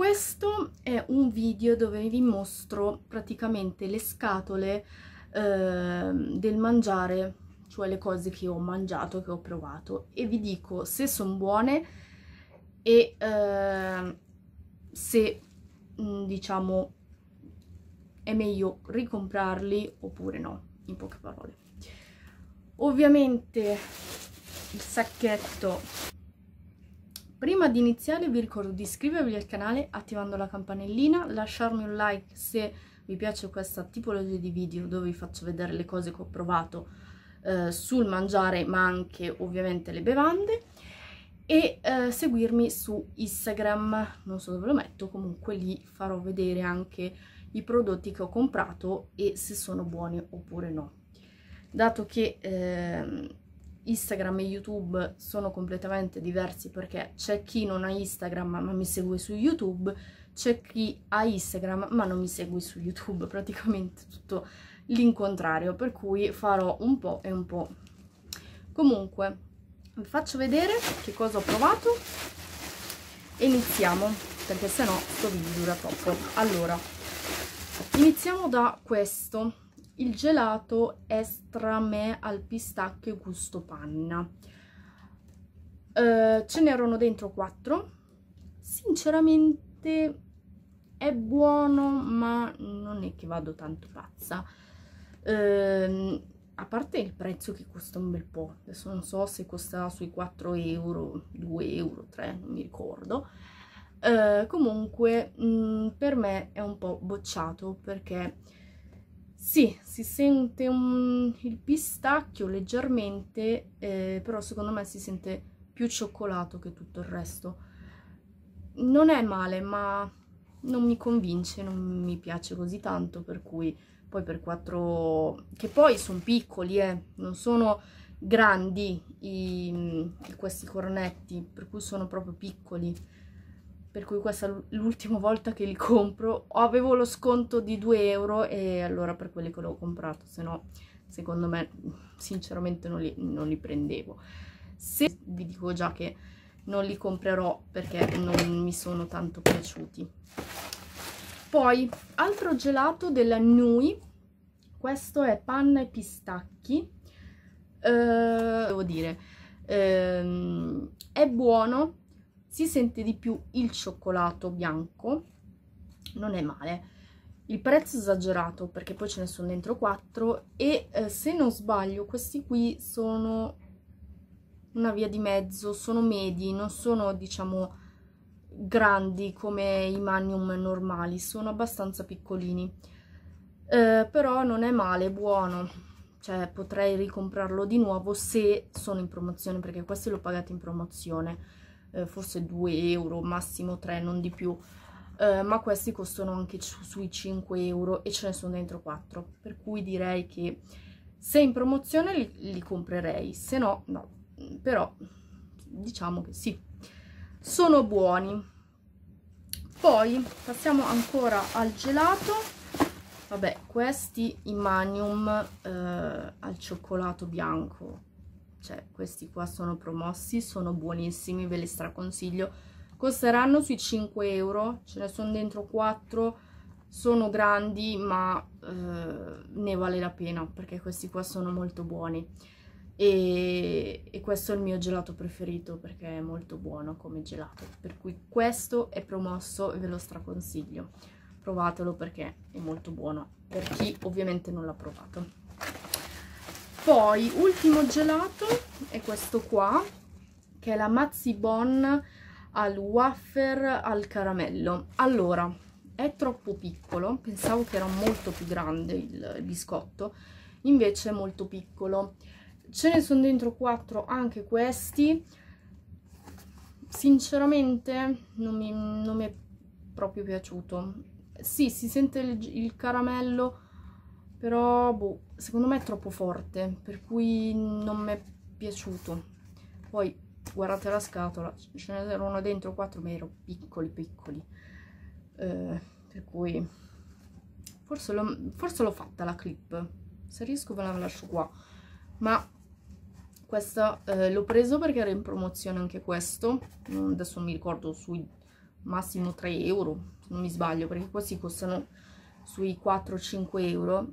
Questo è un video dove vi mostro praticamente le scatole eh, del mangiare, cioè le cose che ho mangiato, che ho provato e vi dico se sono buone e eh, se mm, diciamo è meglio ricomprarli oppure no, in poche parole. Ovviamente il sacchetto Prima di iniziare vi ricordo di iscrivervi al canale attivando la campanellina, lasciarmi un like se vi piace questa tipologia di video dove vi faccio vedere le cose che ho provato eh, sul mangiare ma anche ovviamente le bevande e eh, seguirmi su Instagram, non so dove lo metto, comunque lì farò vedere anche i prodotti che ho comprato e se sono buoni oppure no. Dato che eh, Instagram e YouTube sono completamente diversi perché c'è chi non ha Instagram ma mi segue su YouTube, c'è chi ha Instagram ma non mi segue su YouTube, praticamente tutto l'incontrario, per cui farò un po' e un po'. Comunque, vi faccio vedere che cosa ho provato e iniziamo, perché sennò sto video dura troppo. Allora, iniziamo da questo il gelato è al pistacchio gusto panna eh, ce n'erano dentro 4 sinceramente è buono ma non è che vado tanto pazza eh, a parte il prezzo che costa un bel po', adesso non so se costa sui 4 euro, 2 euro, 3, non mi ricordo. Eh, comunque mh, mm, per me è un po' bocciato perché sì, si sente un, il pistacchio leggermente, eh, però secondo me si sente più cioccolato che tutto il resto. Non è male, ma non mi convince, non mi piace così tanto, per cui poi per quattro... che poi sono piccoli, eh, non sono grandi i, questi cornetti, per cui sono proprio piccoli per cui questa è l'ultima volta che li compro. Avevo lo sconto di 2 euro e allora per quelli che l'ho comprato, se no secondo me sinceramente non li, non li prendevo. Se vi dico già che non li comprerò perché non mi sono tanto piaciuti. Poi, altro gelato della Nui, questo è panna e pistacchi, eh, devo dire, ehm, è buono, si sente di più il cioccolato bianco, non è male. Il prezzo è esagerato perché poi ce ne sono dentro 4 e eh, se non sbaglio questi qui sono una via di mezzo, sono medi, non sono diciamo grandi come i magnum normali, sono abbastanza piccolini. Eh, però non è male, buono, cioè potrei ricomprarlo di nuovo se sono in promozione perché questi l'ho pagato in promozione eh, forse 2 euro, massimo 3, non di più. Eh, ma questi costano anche su, sui 5 euro e ce ne sono dentro 4. Per cui direi che se in promozione li, li comprerei, se no, no. Però diciamo che sì, sono buoni. Poi passiamo ancora al gelato. Vabbè, questi in manium eh, al cioccolato bianco cioè questi qua sono promossi, sono buonissimi, ve li straconsiglio. Costeranno sui 5 euro, ce ne sono dentro 4, sono grandi ma eh, ne vale la pena perché questi qua sono molto buoni. E, e questo è il mio gelato preferito perché è molto buono come gelato. Per cui questo è promosso e ve lo straconsiglio. Provatelo perché è molto buono per chi ovviamente non l'ha provato poi ultimo gelato è questo qua che è la Mazzi Bon al wafer al caramello allora è troppo piccolo pensavo che era molto più grande il, il biscotto invece è molto piccolo ce ne sono dentro 4 anche questi sinceramente non mi, non mi, è proprio piaciuto sì si sente il, il caramello però boh, secondo me è troppo forte, per cui non mi è piaciuto. Poi guardate la scatola, ce ne erano dentro quattro, ma erano piccoli piccoli, eh, per cui forse l'ho fatta la clip, se riesco ve la lascio qua, ma questa eh, l'ho preso perché era in promozione anche questo, adesso mi ricordo sui massimo 3 euro, se non mi sbaglio, perché questi costano sui 4-5 euro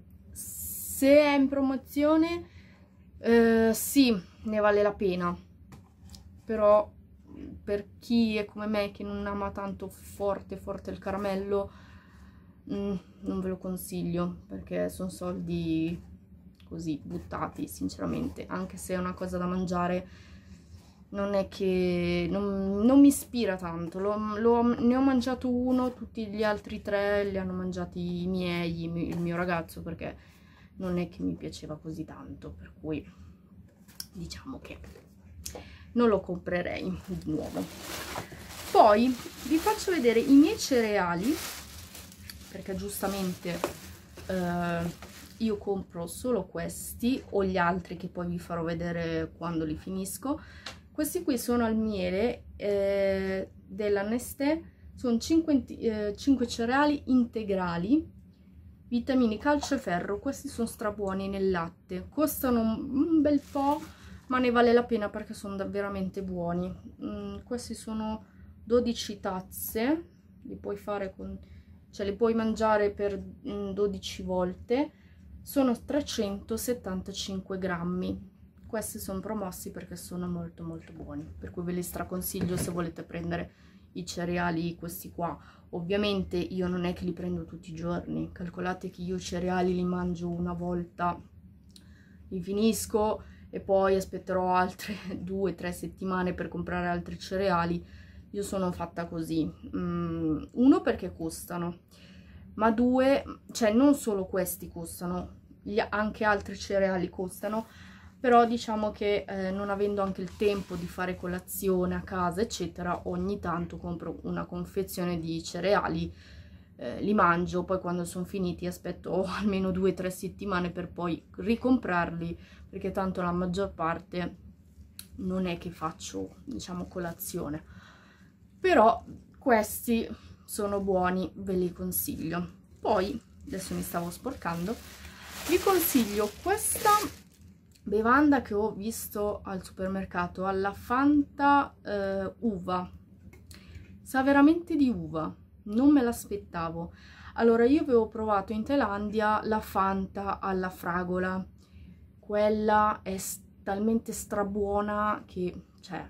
se è in promozione eh, sì, ne vale la pena, però per chi è come me che non ama tanto forte forte il caramello mm, non ve lo consiglio perché sono soldi così buttati sinceramente anche se è una cosa da mangiare non è che non, non mi ispira tanto lo, lo, ne ho mangiato uno tutti gli altri tre li hanno mangiati i miei il mio ragazzo perché non è che mi piaceva così tanto per cui diciamo che non lo comprerei di nuovo poi vi faccio vedere i miei cereali perché giustamente eh, io compro solo questi o gli altri che poi vi farò vedere quando li finisco questi qui sono al miele eh, della Nestlé sono 5, eh, 5 cereali integrali vitamine calcio e ferro questi sono stra buoni nel latte costano un bel po' ma ne vale la pena perché sono veramente buoni mm, questi sono 12 tazze li puoi fare con cioè li puoi mangiare per mm, 12 volte sono 375 grammi questi sono promossi perché sono molto molto buoni per cui ve li straconsiglio se volete prendere i cereali questi qua. Ovviamente io non è che li prendo tutti i giorni, calcolate che io i cereali li mangio una volta, li finisco e poi aspetterò altre due o tre settimane per comprare altri cereali. Io sono fatta così, mm, uno perché costano, ma due, cioè non solo questi costano, anche altri cereali costano, però diciamo che eh, non avendo anche il tempo di fare colazione a casa eccetera ogni tanto compro una confezione di cereali eh, li mangio poi quando sono finiti aspetto almeno due o tre settimane per poi ricomprarli perché tanto la maggior parte non è che faccio diciamo colazione però questi sono buoni ve li consiglio poi adesso mi stavo sporcando vi consiglio questa bevanda che ho visto al supermercato, alla Fanta eh, uva. Sa veramente di uva, non me l'aspettavo. Allora, io avevo provato in Thailandia la Fanta alla fragola. Quella è talmente strabuona che, cioè,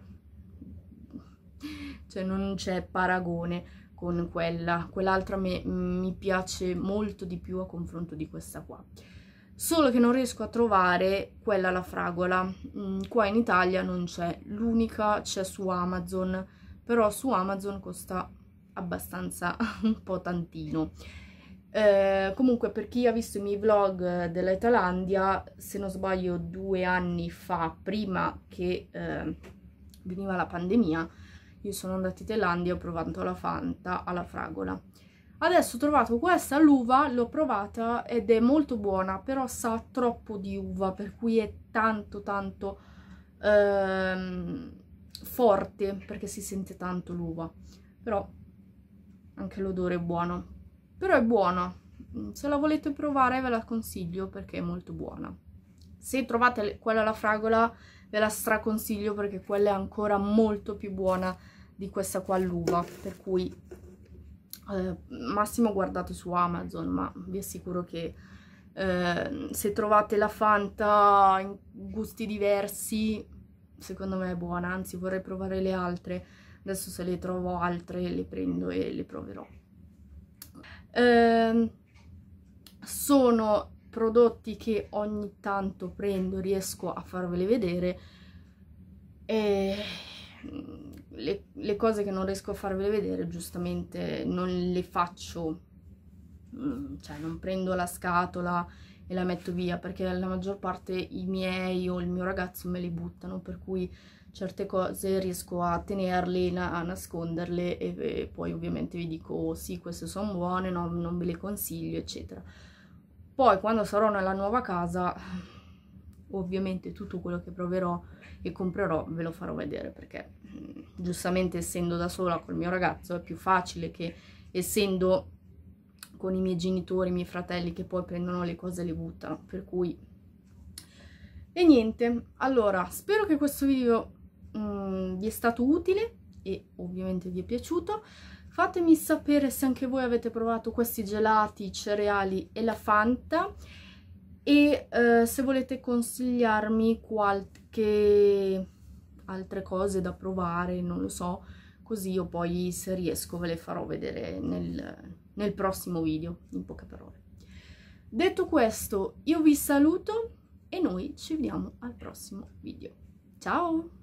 cioè non c'è paragone con quella. Quell'altra mi piace molto di più a confronto di questa qua solo che non riesco a trovare quella alla fragola. Mm, qua in Italia non c'è, l'unica c'è su Amazon, però su Amazon costa abbastanza un po' tantino. Eh, comunque per chi ha visto i miei vlog eh, dell'Italandia, se non sbaglio due anni fa, prima che eh, veniva la pandemia, io sono andata in Thailandia e ho provato la Fanta alla fragola. Adesso ho trovato questa all'uva, l'ho provata ed è molto buona, però sa troppo di uva, per cui è tanto tanto ehm, forte, perché si sente tanto l'uva. Però anche l'odore è buono. Però è buona, mm, se la volete provare ve la consiglio perché è molto buona. Se trovate quella alla fragola ve la straconsiglio perché quella è ancora molto più buona di questa qua all'uva, per cui eh, massimo guardate su Amazon, ma vi assicuro che eh, se trovate la Fanta in gusti diversi, secondo me è buona, anzi vorrei provare le altre, adesso se le trovo altre le prendo e le proverò. Eh, sono prodotti che ogni tanto prendo, riesco a farvele vedere e le, le, cose che non riesco a farvele vedere giustamente non le faccio, mm, cioè non prendo la scatola e la metto via perché la maggior parte i miei o il mio ragazzo me le buttano per cui certe cose riesco a tenerle, a nasconderle e, e poi ovviamente vi dico oh, sì queste sono buone, no, non ve le consiglio eccetera. Poi quando sarò nella nuova casa ovviamente tutto quello che proverò e comprerò ve lo farò vedere perché mm, giustamente essendo da sola col mio ragazzo è più facile che essendo con i miei genitori, i miei fratelli che poi prendono le cose e le buttano, per cui... E niente, allora, spero che questo video mh, mm, vi è stato utile e ovviamente vi è piaciuto. Fatemi sapere se anche voi avete provato questi gelati, i cereali e la Fanta e eh, se volete consigliarmi qualche altre cose da provare, non lo so, così io poi se riesco ve le farò vedere nel, nel prossimo video, in poche parole. Detto questo, io vi saluto e noi ci vediamo al prossimo video. Ciao!